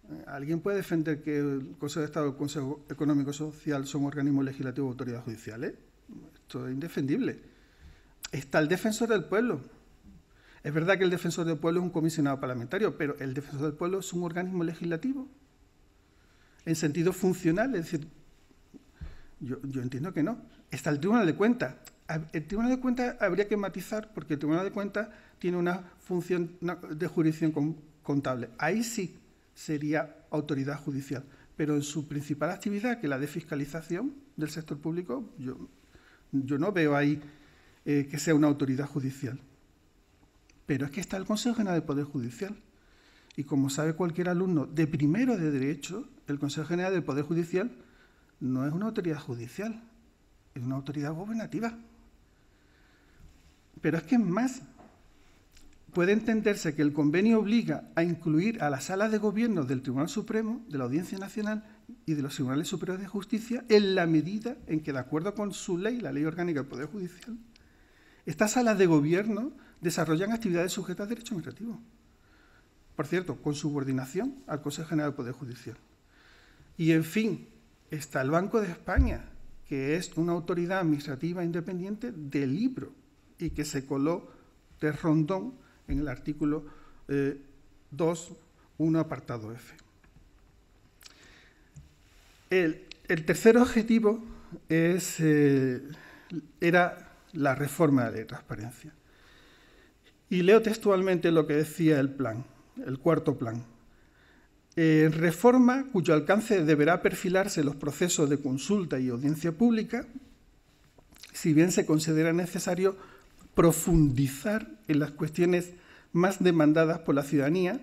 Eh, ¿Alguien puede defender que el Consejo de Estado y el Consejo Económico Social son organismos legislativos o autoridades judiciales? Eh, esto es indefendible. Está el defensor del pueblo. Es verdad que el defensor del pueblo es un comisionado parlamentario, pero el defensor del pueblo es un organismo legislativo en sentido funcional. Es decir, yo, yo entiendo que no. Está el Tribunal de Cuentas. El Tribunal de Cuentas habría que matizar porque el Tribunal de Cuentas tiene una función de jurisdicción contable. Ahí sí sería autoridad judicial, pero en su principal actividad, que es la de fiscalización del sector público, yo, yo no veo ahí eh, que sea una autoridad judicial. Pero es que está el Consejo General del Poder Judicial. Y como sabe cualquier alumno de primero de Derecho, el Consejo General del Poder Judicial no es una autoridad judicial, es una autoridad gubernativa. Pero es que es más, puede entenderse que el convenio obliga a incluir a las salas de gobierno del Tribunal Supremo, de la Audiencia Nacional y de los Tribunales Superiores de Justicia en la medida en que, de acuerdo con su ley, la Ley Orgánica del Poder Judicial, estas salas de gobierno desarrollan actividades sujetas a derecho administrativo. Por cierto, con subordinación al Consejo General del Poder Judicial. Y, en fin, está el Banco de España, que es una autoridad administrativa independiente del libro y que se coló de rondón en el artículo eh, 2, 1, apartado F. El, tercer objetivo es, eh, era la reforma de la transparencia. Y leo textualmente lo que decía el plan, el cuarto plan. Eh, reforma cuyo alcance deberá perfilarse los procesos de consulta y audiencia pública, si bien se considera necesario profundizar en las cuestiones más demandadas por la ciudadanía,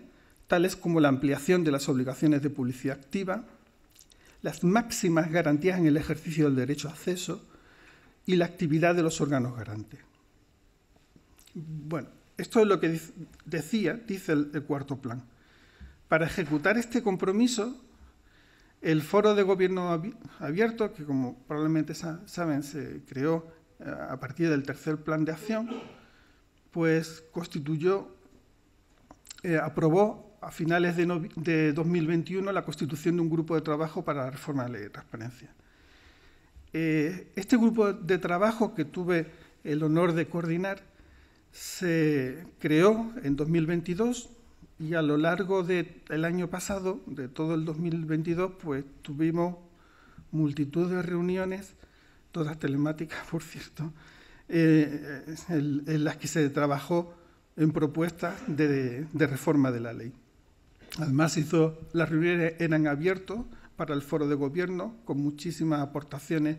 tales como la ampliación de las obligaciones de publicidad activa, las máximas garantías en el ejercicio del derecho a acceso y la actividad de los órganos garantes. Bueno, esto es lo que decía, dice el, cuarto plan. Para ejecutar este compromiso, el Foro de Gobierno Abierto, que como probablemente saben se creó a partir del tercer plan de acción, pues constituyó, eh, aprobó a finales de, 2021 la constitución de un grupo de trabajo para la reforma de la ley de transparencia. Eh, este grupo de trabajo que tuve el honor de coordinar se creó en 2022 y a lo largo del año pasado, de todo el 2022, pues tuvimos multitud de reuniones todas telemáticas, por cierto, en, eh, las que se trabajó en propuestas de, reforma de la ley. Además, hizo, las reuniones eran abiertas para el foro de gobierno, con muchísimas aportaciones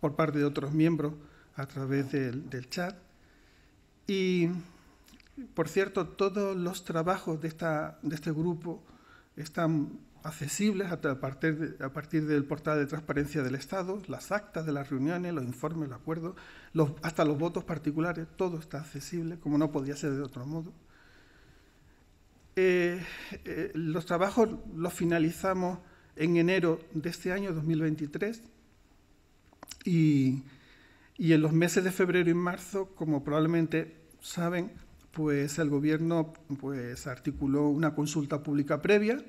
por parte de otros miembros a través del, chat. Y, por cierto, todos los trabajos de, esta, de este grupo están accesibles a partir, a partir, del portal de transparencia del Estado, las actas de las reuniones, los informes, los acuerdos, hasta los votos particulares, todo está accesible, como no podía ser de otro modo. Eh, eh, los trabajos los finalizamos en enero de este año 2023 y, en los meses de febrero y marzo, como probablemente saben, pues el Gobierno pues, articuló una consulta pública previa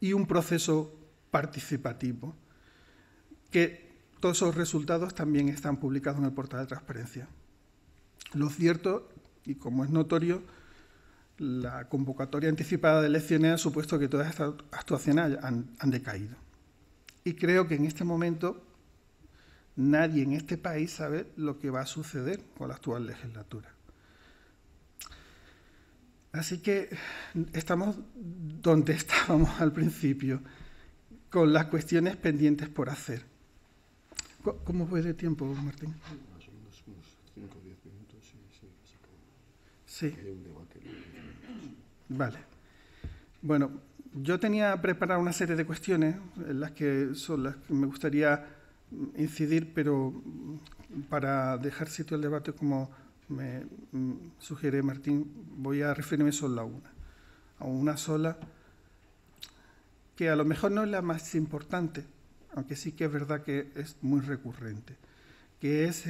y un proceso participativo, que todos esos resultados también están publicados en el portal de transparencia. Lo cierto, y como es notorio, la convocatoria anticipada de elecciones ha supuesto que todas estas actuaciones han, han decaído. Y creo que en este momento nadie en este país sabe lo que va a suceder con la actual legislatura. Así que estamos donde estábamos al principio, con las cuestiones pendientes por hacer. ¿Cómo fue de tiempo, Martín? sí, Vale. Bueno, yo tenía preparada una serie de cuestiones en las que son las que me gustaría incidir, pero para dejar sitio al debate como me mm, sugiere Martín, voy a referirme solo a una, a una sola, que a lo mejor no es la más importante, aunque sí que es verdad que es muy recurrente, que es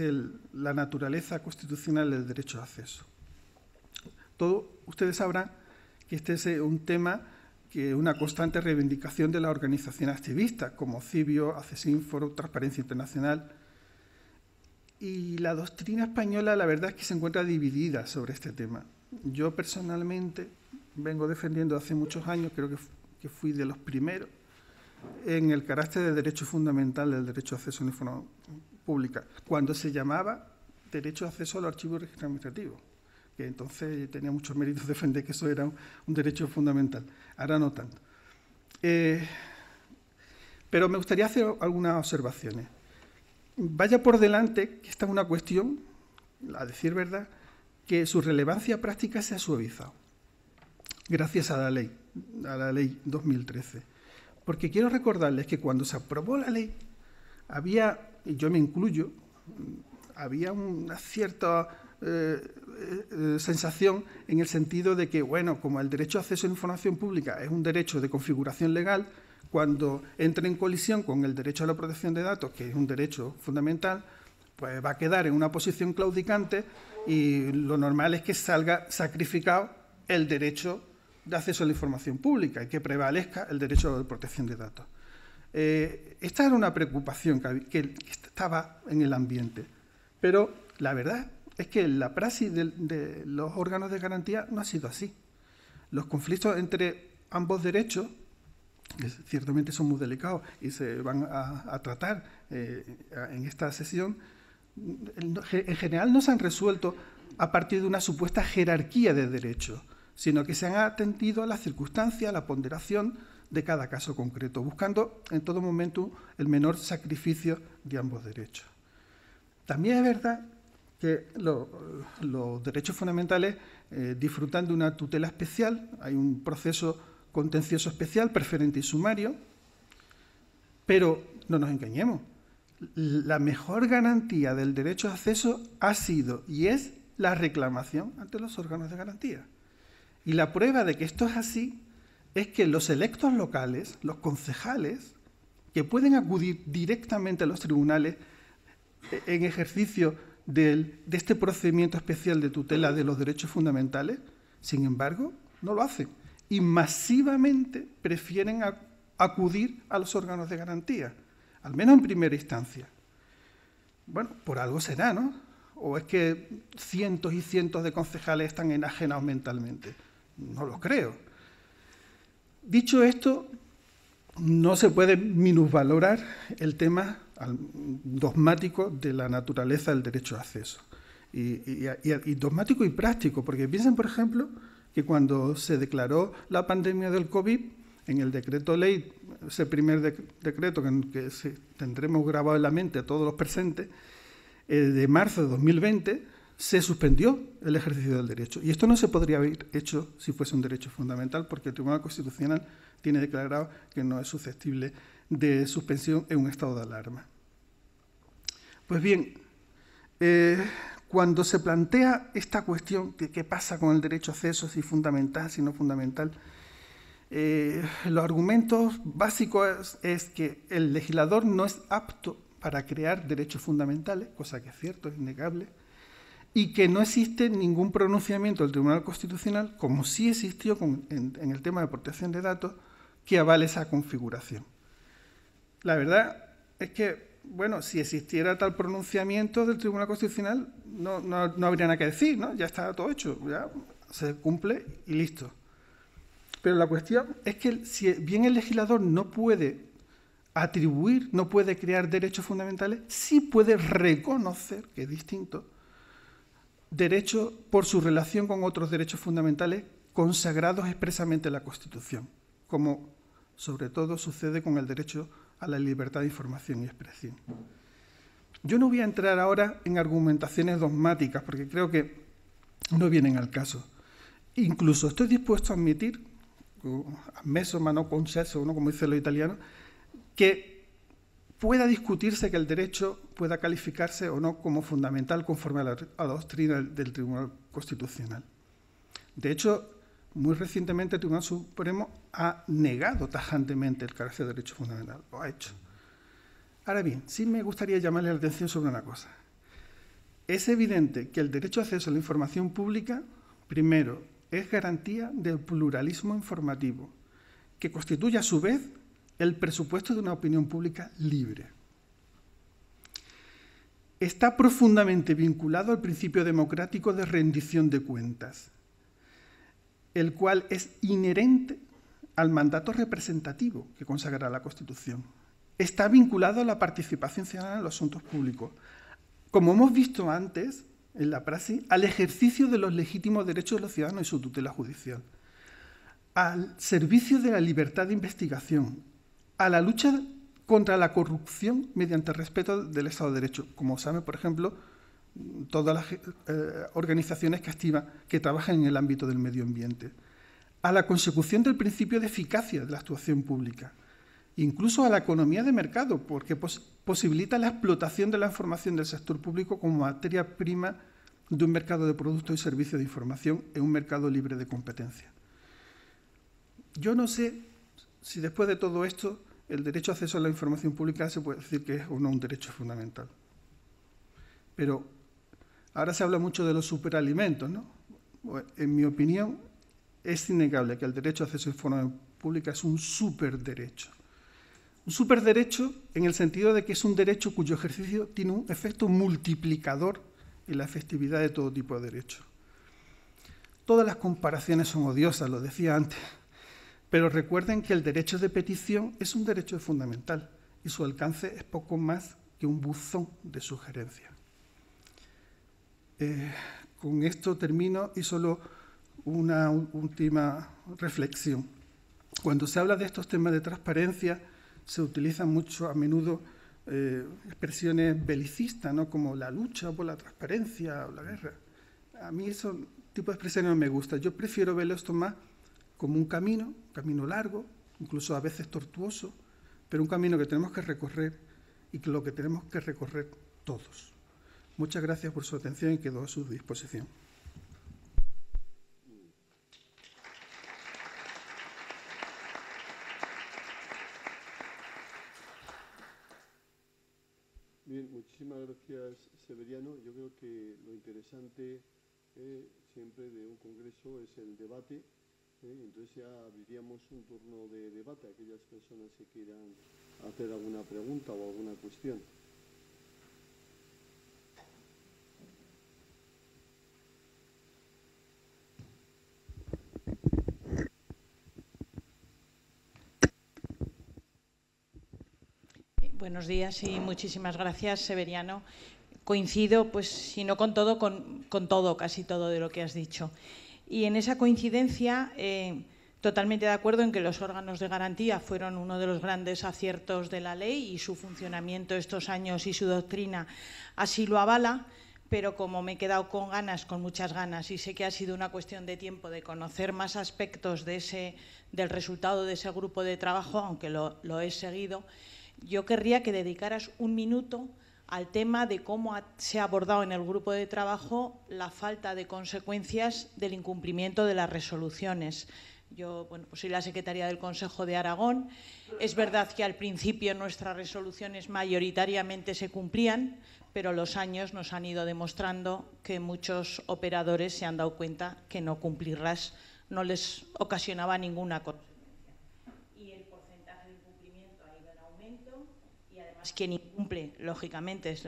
la naturaleza constitucional del derecho de acceso. Todo, ustedes sabrán que este es un tema que una constante reivindicación de la organización activista, como Cibio, foro Transparencia Internacional, y la doctrina española, la verdad es que se encuentra dividida sobre este tema. Yo personalmente vengo defendiendo hace muchos años, creo que, fui de los primeros, en el carácter de derecho fundamental del derecho de acceso a la información pública, cuando se llamaba derecho de acceso a los archivos registro administrativo, que entonces tenía muchos méritos defender que eso era un, derecho fundamental, ahora no tanto. Eh, pero me gustaría hacer algunas observaciones vaya por delante que esta es una cuestión, a decir verdad, que su relevancia práctica se ha suavizado gracias a la ley, a la ley 2013. Porque quiero recordarles que cuando se aprobó la ley había, y yo me incluyo, había una cierta eh, eh, sensación en el sentido de que, bueno, como el derecho a acceso a información pública es un derecho de configuración legal, cuando entre en colisión con el derecho a la protección de datos, que es un derecho fundamental, pues va a quedar en una posición claudicante y lo normal es que salga sacrificado el derecho de acceso a la información pública y que prevalezca el derecho a la protección de datos. Eh, esta era una preocupación que, estaba en el ambiente, pero la verdad es que la praxis de, de los órganos de garantía no ha sido así. Los conflictos entre ambos derechos ciertamente son muy delicados y se van a, tratar eh, en esta sesión, en general no se han resuelto a partir de una supuesta jerarquía de derechos, sino que se han atendido a la circunstancia, a la ponderación de cada caso concreto, buscando en todo momento el menor sacrificio de ambos derechos. También es verdad que los derechos fundamentales eh, disfrutan de una tutela especial, hay un proceso contencioso especial, preferente y sumario. Pero no nos engañemos, la mejor garantía del derecho de acceso ha sido y es la reclamación ante los órganos de garantía. Y la prueba de que esto es así es que los electos locales, los concejales, que pueden acudir directamente a los tribunales en ejercicio de este procedimiento especial de tutela de los derechos fundamentales, sin embargo, no lo hacen y masivamente prefieren acudir a los órganos de garantía, al menos en primera instancia. Bueno, por algo será, ¿no? ¿O es que cientos y cientos de concejales están enajenados mentalmente? No lo creo. Dicho esto, no se puede minusvalorar el tema dogmático de la naturaleza del derecho de acceso. Y, y dogmático y práctico, porque piensen, por ejemplo, que cuando se declaró la pandemia del COVID, en el decreto ley, ese primer decreto que, tendremos grabado en la mente a todos los presentes, eh, de marzo de 2020, se suspendió el ejercicio del derecho. Y esto no se podría haber hecho si fuese un derecho fundamental, porque el Tribunal Constitucional tiene declarado que no es susceptible de suspensión en un estado de alarma. Pues bien, eh, cuando se plantea esta cuestión de qué pasa con el derecho a acceso, si fundamental, si no fundamental, eh, los argumentos básicos es, que el legislador no es apto para crear derechos fundamentales, cosa que es cierto, es innegable, y que no existe ningún pronunciamiento del Tribunal Constitucional, como sí existió en, en el tema de protección de datos, que avale esa configuración. La verdad es que bueno, si existiera tal pronunciamiento del Tribunal Constitucional, no, habría nada que decir, ¿no? Ya está todo hecho, ya se cumple y listo. Pero la cuestión es que si bien el legislador no puede atribuir, no puede crear derechos fundamentales, sí puede reconocer, que es distinto, derechos por su relación con otros derechos fundamentales consagrados expresamente en la Constitución, como sobre todo sucede con el derecho a la libertad de información y expresión. Yo no voy a entrar ahora en argumentaciones dogmáticas porque creo que no vienen al caso. Incluso estoy dispuesto a admitir, admesso, ma no concesso, como dice lo italiano, que pueda discutirse que el derecho pueda calificarse o no como fundamental conforme a la, a la doctrina del Tribunal Constitucional. De hecho, muy recientemente el Tribunal Supremo ha negado tajantemente el carácter de derecho fundamental, lo ha hecho. Ahora bien, sí me gustaría llamarle la atención sobre una cosa. Es evidente que el derecho a acceso a la información pública, primero, es garantía del pluralismo informativo, que constituye a su vez el presupuesto de una opinión pública libre. Está profundamente vinculado al principio democrático de rendición de cuentas, el cual es inherente al mandato representativo que consagra la Constitución. Está vinculado a la participación ciudadana en los asuntos públicos. Como hemos visto antes, en la praxis, al ejercicio de los legítimos derechos de los ciudadanos y su tutela judicial, al servicio de la libertad de investigación, a la lucha contra la corrupción mediante el respeto del Estado de Derecho, como sabe, por ejemplo, todas las eh, organizaciones que activan, que trabajan en el ámbito del medio ambiente, a la consecución del principio de eficacia de la actuación pública, incluso a la economía de mercado, porque posibilita la explotación de la información del sector público como materia prima de un mercado de productos y servicios de información en un mercado libre de competencia. Yo no sé si después de todo esto el derecho a acceso a la información pública se puede decir que es o no un derecho fundamental. Pero Ahora se habla mucho de los superalimentos, ¿no? En mi opinión, es innegable que el derecho a acceso a información pública es un superderecho. Un superderecho en el sentido de que es un derecho cuyo ejercicio tiene un efecto multiplicador en la efectividad de todo tipo de derechos. Todas las comparaciones son odiosas, lo decía antes, pero recuerden que el derecho de petición es un derecho fundamental y su alcance es poco más que un buzón de sugerencias. Eh, con esto termino y solo una última reflexión. Cuando se habla de estos temas de transparencia, se utilizan mucho a menudo eh, expresiones belicistas, ¿no? como la lucha por la transparencia o la guerra. A mí ese tipo de expresiones no me gusta. Yo prefiero ver esto más como un camino, un camino largo, incluso a veces tortuoso, pero un camino que tenemos que recorrer y que lo que tenemos que recorrer todos. Muchas gracias por su atención y quedo a su disposición. Bien, muchísimas gracias, Severiano. Yo creo que lo interesante eh, siempre de un congreso es el debate. Eh, entonces ya abriríamos un turno de debate a aquellas personas que quieran hacer alguna pregunta o alguna cuestión. Buenos días y muchísimas gracias, Severiano. Coincido, pues, si no con todo, con, todo, casi todo de lo que has dicho. Y en esa coincidencia, eh, totalmente de acuerdo en que los órganos de garantía fueron uno de los grandes aciertos de la ley y su funcionamiento estos años y su doctrina así lo avala, pero como me he quedado con ganas, con muchas ganas, y sé que ha sido una cuestión de tiempo de conocer más aspectos del resultado de ese grupo de trabajo, aunque lo he seguido, yo querría que dedicaras un minuto al tema de cómo se ha abordado en el grupo de trabajo la falta de consecuencias del incumplimiento de las resoluciones. Yo bueno, pues soy la secretaria del Consejo de Aragón. Es verdad que al principio nuestras resoluciones mayoritariamente se cumplían, pero los años nos han ido demostrando que muchos operadores se han dado cuenta que no cumplirlas no les ocasionaba ninguna quien incumple, lógicamente, es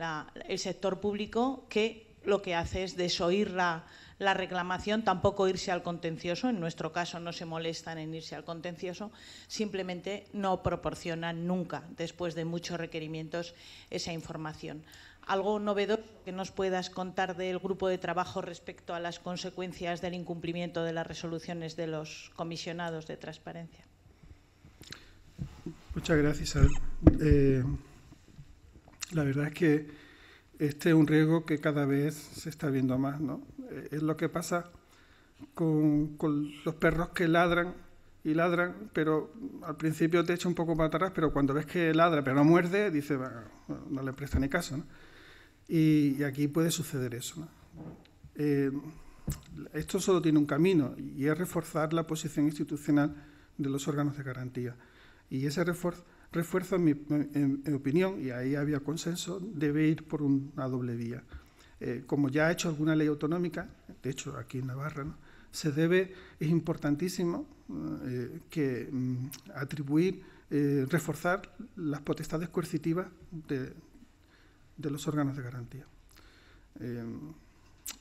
el sector público que lo que hace es desoír la, reclamación, tampoco irse al contencioso, en nuestro caso no se molestan en irse al contencioso, simplemente no proporcionan nunca, después de muchos requerimientos, esa información. ¿Algo novedoso que nos puedas contar del grupo de trabajo respecto a las consecuencias del incumplimiento de las resoluciones de los comisionados de transparencia? Muchas gracias. Eh, la verdad es que este es un riesgo que cada vez se está viendo más. ¿no? Eh, es lo que pasa con, los perros que ladran y ladran, pero al principio te echa un poco para atrás, pero cuando ves que ladra pero no muerde, dice, no le presta ni caso. ¿no? Y, aquí puede suceder eso. Eh, esto solo tiene un camino y es reforzar la posición institucional de los órganos de garantía. Y ese refuerzo refuerzo mi, en, mi opinión, y ahí había consenso, debe ir por una doble vía. Eh, como ya ha hecho alguna ley autonómica, de hecho aquí en Navarra, se debe, es importantísimo eh, que mm, atribuir, eh, reforzar las potestades coercitivas de, los órganos de garantía.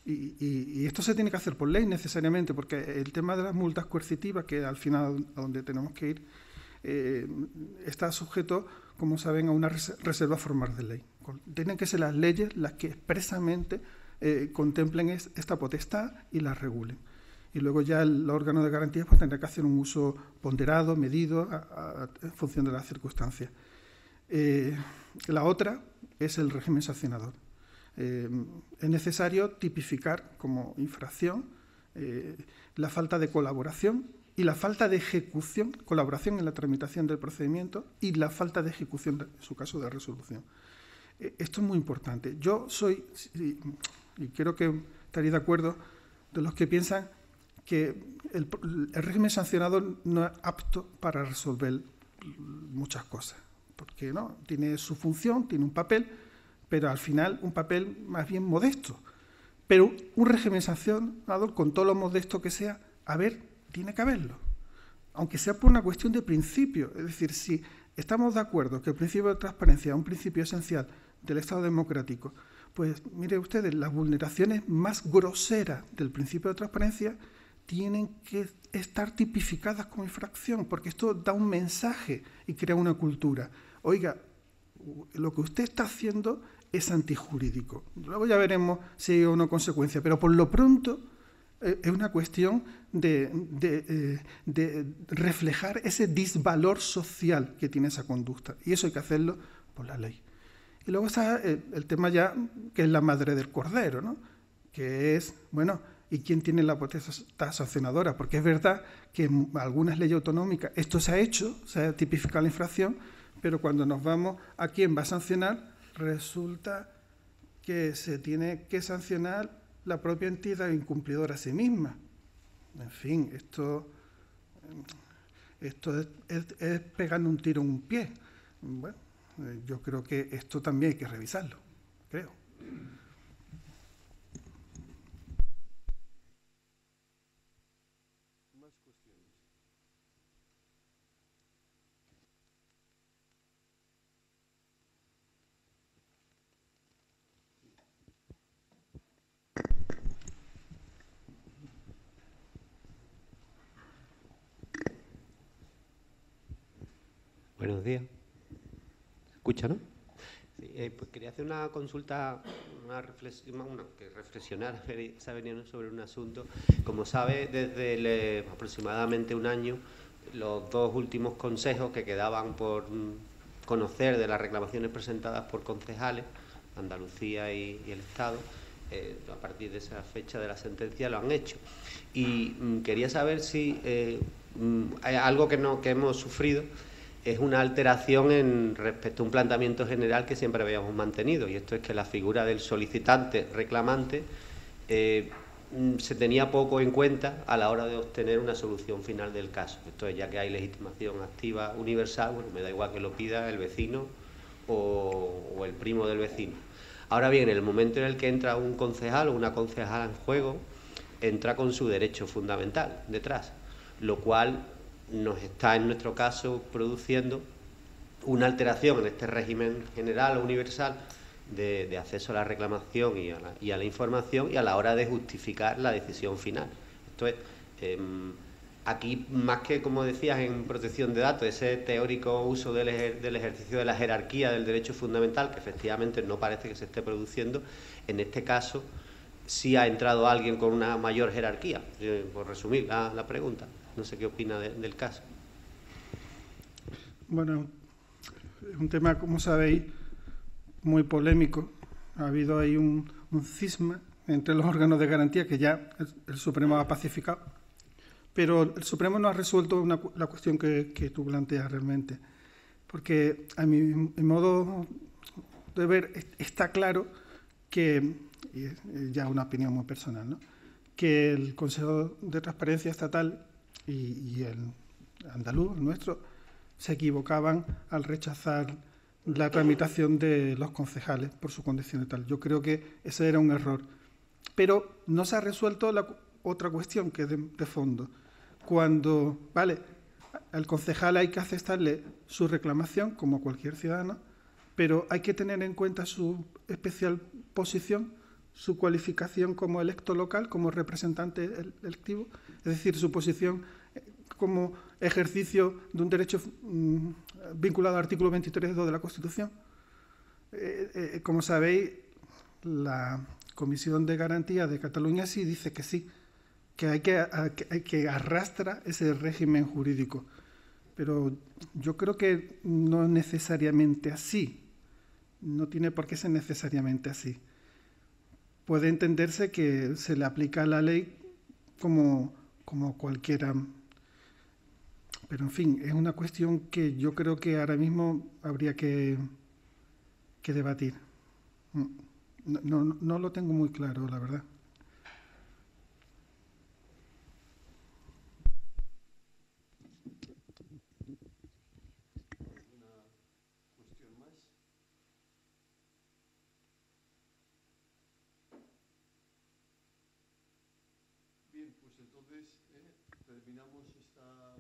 Y, y, esto se tiene que hacer por ley necesariamente, porque el tema de las multas coercitivas, que al final a donde tenemos que ir, eh, está sujeto, como saben, a una reserva formal de ley. Tienen que ser las leyes las que expresamente eh, contemplen esta potestad y la regulen. Y luego ya el órgano de garantías pues, tendrá que hacer un uso ponderado, medido, en función de las circunstancias. Eh, la otra es el régimen sancionador. es necesario tipificar como infracción la falta de colaboración y la falta de ejecución, colaboración en la tramitación del procedimiento y la falta de ejecución, en su caso, de resolución. Eh, esto es muy importante. Yo soy, y creo que estaría de acuerdo, de los que piensan que el, régimen sancionador no es apto para resolver muchas cosas, porque no tiene su función, tiene un papel, pero al final un papel más bien modesto. Pero un régimen sancionador, con todo lo modesto que sea, a ver tiene que haberlo, aunque sea por una cuestión de principio. Es decir, si estamos de acuerdo que el principio de transparencia es un principio esencial del Estado democrático, pues mire ustedes, las vulneraciones más groseras del principio de transparencia tienen que estar tipificadas como infracción, porque esto da un mensaje y crea una cultura. Oiga, lo que usted está haciendo es antijurídico. Luego ya veremos si hay o no consecuencia, pero por lo pronto eh, es una cuestión eh, de, reflejar ese disvalor social que tiene esa conducta. Y eso hay que hacerlo por la ley. Y luego está eh, el, tema ya que es la madre del cordero, ¿no? que es, bueno, ¿y quién tiene la potestad sancionadora? Porque es verdad que algunas leyes autonómicas esto se ha hecho, se ha tipificado la infracción, pero cuando nos vamos a quién va a sancionar, resulta que se tiene que sancionar la propia entidad incumplidora a sí misma. En fin, esto, esto es, es pegando un tiro en un pie. Bueno, eh, yo creo que esto también hay que revisarlo, creo. Buenos días. Escucha, ¿no? Eh, pues quería hacer una consulta, una reflexión, que reflexionar sobre un asunto. Como sabe, desde eh, aproximadamente un año, los dos últimos consejos que quedaban por mm, conocer de las reclamaciones presentadas por concejales, Andalucía y, el Estado, eh, a partir de esa fecha de la sentencia lo han hecho. Y mm, quería saber si mm, hay algo que, no, que hemos sufrido es una alteración en respecto a un planteamiento general que siempre habíamos mantenido, y esto es que la figura del solicitante reclamante eh, mm, se tenía poco en cuenta a la hora de obtener una solución final del caso. Esto es, ya que hay legitimación activa universal, bueno, me da igual que lo pida el vecino o, o el primo del vecino. Ahora bien, en el momento en el que entra un concejal o una concejala en juego, entra con su derecho fundamental detrás, lo cual nos está en nuestro caso produciendo una alteración en este régimen general o universal de, acceso a la reclamación y a la, información y a la hora de justificar la decisión final. Esto em, aquí más que, como decías, en protección de datos, ese teórico uso del, ejercicio de la jerarquía del derecho fundamental, que efectivamente no parece que se esté produciendo, en este caso sí ha entrado alguien con una mayor jerarquía, eh, por resumir la pregunta. No sé qué opina del caso. Bueno, es un tema, como sabéis, muy polémico. Ha habido ahí un, cisma entre los órganos de garantía que ya el, Supremo ha pacificado. Pero el Supremo no ha resuelto la cuestión que, tú planteas realmente. Porque a mi, modo de ver está claro que, y es ya una opinión muy personal, que el Consejo de Transparencia Estatal y, el andaluz, el nuestro, se equivocaban al rechazar la tramitación de los concejales por su condición y tal. Yo creo que ese era un error. Pero no se ha resuelto la otra cuestión que de, de fondo. Cuando, vale, al concejal hay que aceptarle su reclamación como cualquier ciudadano, pero hay que tener en cuenta su especial posición, su cualificación como electo local, como representante electivo, es decir, su posición como ejercicio de un derecho mm, vinculado al artículo 23.2 de la Constitución. Eh, eh, como sabéis, la Comisión de Garantía de Cataluña sí dice que sí, que hay que, arrastrar que, ese régimen jurídico. Pero yo creo que no necesariamente así. No tiene por qué ser necesariamente así. Puede entenderse que se le aplica la ley como cualquiera pero en fin, es una cuestión que yo creo que ahora mismo habría que, que debatir. Mm, no, no, no lo tengo muy claro, la verdad. Bien, pues entonces eh, terminamos esta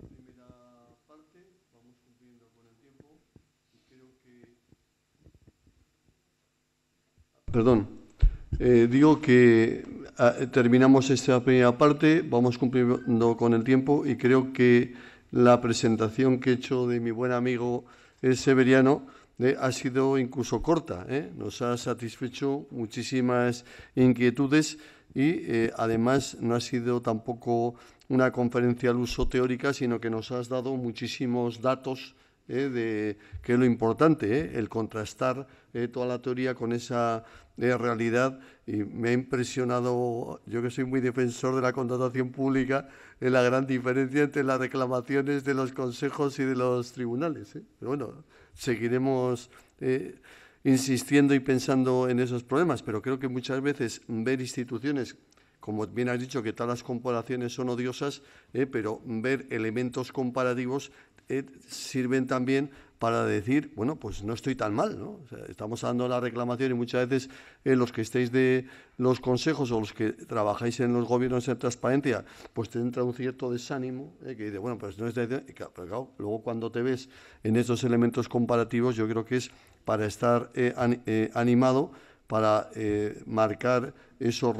Perdón. Eh, digo que ah, terminamos esta primera parte, vamos cumpliendo con el tiempo y creo que la presentación que he hecho de mi buen amigo Severiano eh, ha sido incluso corta. Eh. Nos ha satisfecho muchísimas inquietudes y además no ha sido tampoco una conferencia al uso teórica, sino que nos has dado muchísimos datos eh, de que es lo importante, eh, el contrastar eh, toda la teoría con esa realidad. Y me ha impresionado, yo que soy muy defensor de la contratación pública, la gran diferencia entre las reclamaciones de los consejos y de los tribunales. Pero bueno, seguiremos insistiendo y pensando en esos problemas, pero creo que muchas veces ver instituciones como bien has dicho, que todas las comparaciones son odiosas, pero ver elementos comparativos eh, sirven también para decir, bueno, pues no estoy tan mal, ¿no? estamos dando la reclamación y muchas veces eh, los que estéis de los consejos o los que trabajáis en los gobiernos en transparencia, pues te entra un cierto desánimo, eh, que dice, bueno, pues no es de... claro, luego cuando te ves en estos elementos comparativos, yo creo que es para estar animado, para marcar esos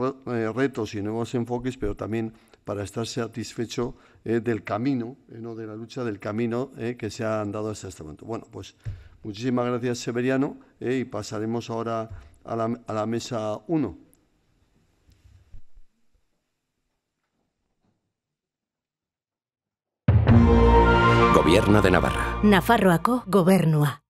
retos y nuevos enfoques, pero también para estar satisfecho eh, del camino, eh, no de la lucha, del camino eh, que se ha andado hasta este momento. Bueno, pues muchísimas gracias, Severiano, y pasaremos ahora a la, a la mesa 1. Gobierno de Navarra. Nafarroaco, gobernua.